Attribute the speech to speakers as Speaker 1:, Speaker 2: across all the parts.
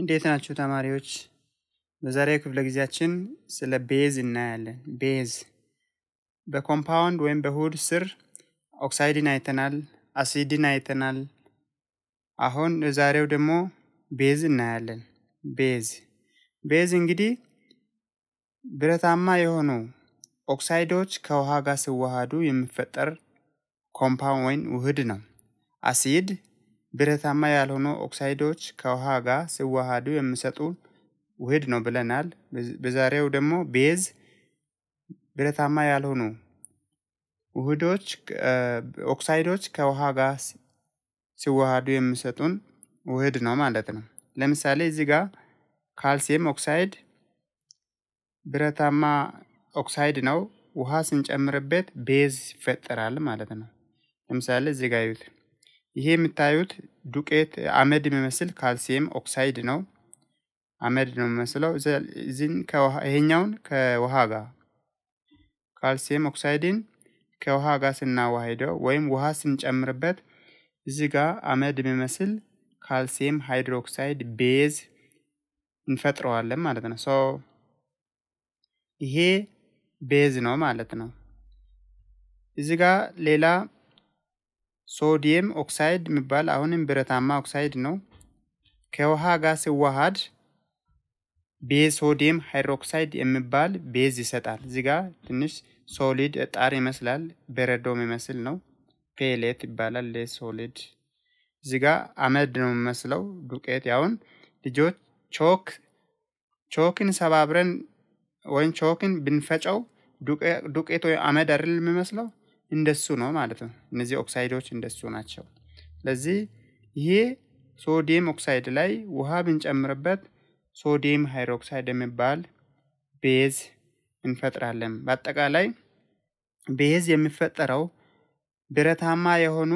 Speaker 1: እንዴት ናችሁ ተማሪዎች? በዛሬው ክፍለ ጊዜያችን ስለ ቤዝ እናያለን። ቤዝ በኮምፓውንድ ወይም በሁድ ስር ኦክሳይድን አይተናል፣ አሲድን አይተናል። አሁን ዛሬው ደግሞ ቤዝ እናያለን። ቤዝ ቤዝ እንግዲህ ብረታማ የሆኑ ኦክሳይዶች ከውሃ ጋር ሲዋሃዱ የሚፈጠር ኮምፓውንድ ወይም ውህድ ነው። አሲድ ብረታማ ያልሆኑ ኦክሳይዶች ከውሃ ጋር ሲዋሃዱ የሚሰጡ ውህድ ነው ብለናል። በዛሬው ደግሞ ቤዝ ብረታማ ያልሆኑ ውህዶች ኦክሳይዶች ከውሃ ጋር ሲዋሃዱ የሚሰጡን ውህድ ነው ማለት ነው። ለምሳሌ እዚህ ጋር ካልሲየም ኦክሳይድ ብረታማ ኦክሳይድ ነው። ውሃ ስንጨምርበት ቤዝ ይፈጠራል ማለት ነው። ለምሳሌ እዚህ ጋር ይሄ የምታዩት ዱቄት አመድ የሚመስል ካልሲየም ኦክሳይድ ነው። አመድ ነው የሚመስለው። እዚህን ይሄኛውን ከውሃ ጋር ካልሲየም ኦክሳይድን ከውሃ ጋር ስናዋሂደው ወይም ውሃ ስንጨምርበት እዚ ጋር አመድ የሚመስል ካልሲየም ሃይድሮክሳይድ ቤዝ እንፈጥረዋለን ማለት ነው። ሶ ይሄ ቤዝ ነው ማለት ነው። እዚ ጋር ሌላ ሶዲየም ኦክሳይድ የሚባል አሁንም ብረታማ ኦክሳይድ ነው። ከውሃ ጋር ሲዋሃድ ቤሶዲየም ሃይድሮክሳይድ የሚባል ቤዝ ይሰጣል። እዚ ጋ ትንሽ ሶሊድ ጣር ይመስላል፣ በረዶ የሚመስል ነው። ፔሌት ይባላል። ለሶሊድ። እዚ ጋ አመድ ነው የሚመስለው ዱቄት። ያሁን ልጆች ቾክ ቾክን ሰባብረን ወይም ቾክን ብንፈጨው ዱቄት ወይ አመድ አይደል የሚመስለው እንደሱ ነው ማለት ነው። እነዚህ ኦክሳይዶች እንደሱ ናቸው። ስለዚህ ይሄ ሶዲየም ኦክሳይድ ላይ ውሃ ብንጨምርበት ሶዲየም ሃይድሮክሳይድ የሚባል ቤዝ እንፈጥራለን። በአጠቃላይ ቤዝ የሚፈጠረው ብረታማ የሆኑ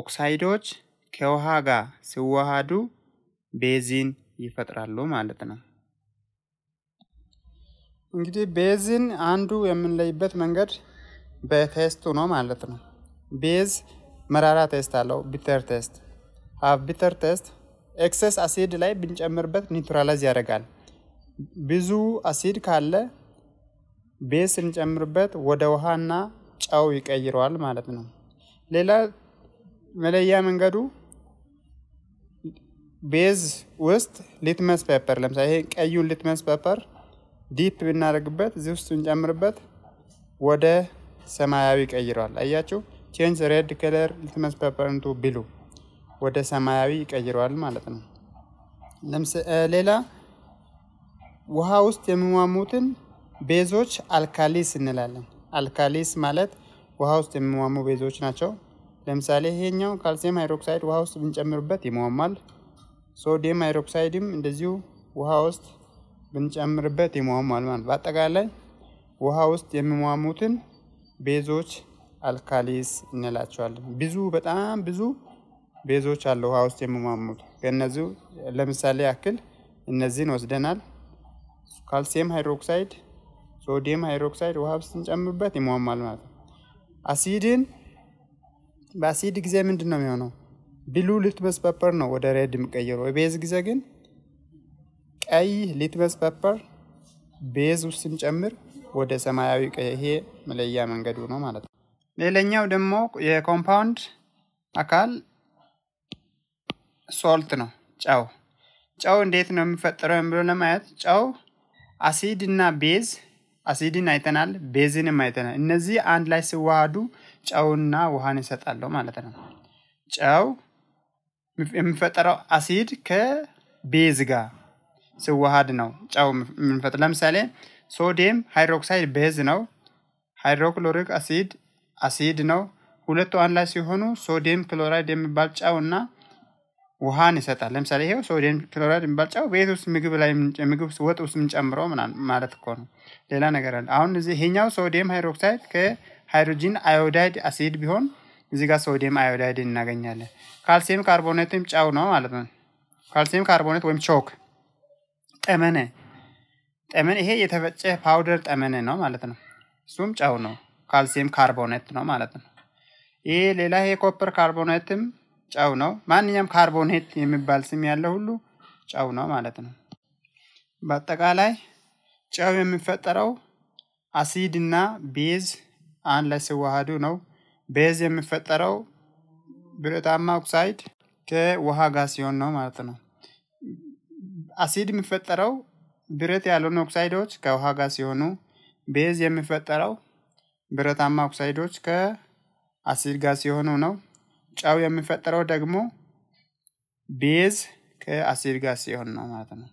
Speaker 1: ኦክሳይዶች ከውሃ ጋር ሲዋሃዱ ቤዚን ይፈጥራሉ ማለት ነው። እንግዲህ ቤዝን አንዱ የምንለይበት መንገድ በቴስቱ ነው ማለት ነው። ቤዝ መራራ ቴስት አለው። ቢተር ቴስት ሀፍ ቢተር ቴስት ኤክሰስ አሲድ ላይ ብንጨምርበት ኒውትራላይዝ ያደርጋል። ብዙ አሲድ ካለ ቤዝ ስንጨምርበት ወደ ውሃና ጨው ይቀይረዋል ማለት ነው። ሌላ መለያ መንገዱ ቤዝ ውስጥ ሊትመስ ፔፐር ለምሳሌ ይሄ ቀዩን ሊትመስ ፔፐር ዲፕ ብናደርግበት እዚህ ውስጥ ብንጨምርበት ወደ ሰማያዊ ቀይሯል። አያችሁ ቼንጅ ሬድ ከለር ሊትመስ ፔፐር ኢንቱ ብሉ ወደ ሰማያዊ ይቀይረዋል ማለት ነው። ሌላ ውሃ ውስጥ የሚሟሙትን ቤዞች አልካሊስ እንላለን። አልካሊስ ማለት ውሃ ውስጥ የሚሟሙ ቤዞች ናቸው። ለምሳሌ ይሄኛው ካልሲየም ሃይድሮክሳይድ ውሃ ውስጥ ብንጨምርበት ይሟሟል። ሶዲየም ሃይድሮክሳይድም እንደዚሁ ውሃ ውስጥ ብንጨምርበት ይሟሟል ማለት በአጠቃላይ ውሃ ውስጥ የሚሟሙትን ቤዞች አልካሊስ እንላቸዋለን። ብዙ በጣም ብዙ ቤዞች አለ ውሃ ውስጥ የሚሟሙት። ከነዚ ለምሳሌ ያክል እነዚህን ወስደናል። ካልሲየም ሃይድሮክሳይድ፣ ሶዲየም ሃይድሮክሳይድ ውሃ ውስጥ እንጨምርበት ይሟሟል ማለት ነው። አሲድን በአሲድ ጊዜ ምንድን ነው የሚሆነው? ብሉ ሊትመስ ፔፐር ነው ወደ ሬድ የሚቀየረው። የቤዝ ጊዜ ግን ቀይ ሊትመስ ፔፐር ቤዝ ውስጥ ስንጨምር ወደ ሰማያዊ ቀይ ይሄ መለያ መንገዱ ነው ማለት ነው። ሌላኛው ደግሞ የኮምፓውንድ አካል ሶልት ነው፣ ጨው። ጨው እንዴት ነው የሚፈጠረው የሚለው ለማየት ጨው አሲድ እና ቤዝ አሲድን አይተናል፣ ቤዝንም አይተናል። እነዚህ አንድ ላይ ሲዋሃዱ ጨውና ውሃን ይሰጣሉ ማለት ነው። ጨው የሚፈጠረው አሲድ ከቤዝ ጋር ስዋሃድ ነው ጨው የምንፈጥ ለምሳሌ ሶዲየም ሃይድሮክሳይድ ቤዝ ነው። ሃይድሮክሎሪክ አሲድ አሲድ ነው። ሁለቱ አንድ ላይ ሲሆኑ ሶዲየም ክሎራይድ የሚባል ጨው እና ውሃን ይሰጣል። ለምሳሌ ይሄው ሶዲየም ክሎራይድ የሚባል ጨው ቤት ውስጥ ምግብ ላይ ምግብ ወጥ ውስጥ የምንጨምረው ማለት እኮ ነው። ሌላ ነገር አለ። አሁን እዚህ ይሄኛው ሶዲየም ሃይድሮክሳይድ ከሃይድሮጂን አዮዳይድ አሲድ ቢሆን እዚህ ጋር ሶዲየም አዮዳይድ እናገኛለን። ካልሲየም ካርቦኔትም ጨው ነው ማለት ነው። ካልሲየም ካርቦኔት ወይም ቾክ ጠመነ ጠመነ ይሄ የተፈጨ ፓውደር ጠመነ ነው ማለት ነው። እሱም ጨው ነው። ካልሲየም ካርቦኔት ነው ማለት ነው። ይህ ሌላ ይሄ ኮፐር ካርቦኔትም ጨው ነው። ማንኛውም ካርቦኔት የሚባል ስም ያለው ሁሉ ጨው ነው ማለት ነው። በአጠቃላይ ጨው የሚፈጠረው አሲድ እና ቤዝ አንድ ላይ ሲዋሃዱ ነው። ቤዝ የሚፈጠረው ብረታማ ኦክሳይድ ከውሃ ጋር ሲሆን ነው ማለት ነው። አሲድ የሚፈጠረው ብረት ያልሆኑ ኦክሳይዶች ከውሃ ጋር ሲሆኑ ቤዝ የሚፈጠረው ብረታማ ኦክሳይዶች ከአሲድ ጋር ሲሆኑ ነው። ጨው የሚፈጠረው ደግሞ ቤዝ ከአሲድ ጋር ሲሆን ነው ማለት ነው።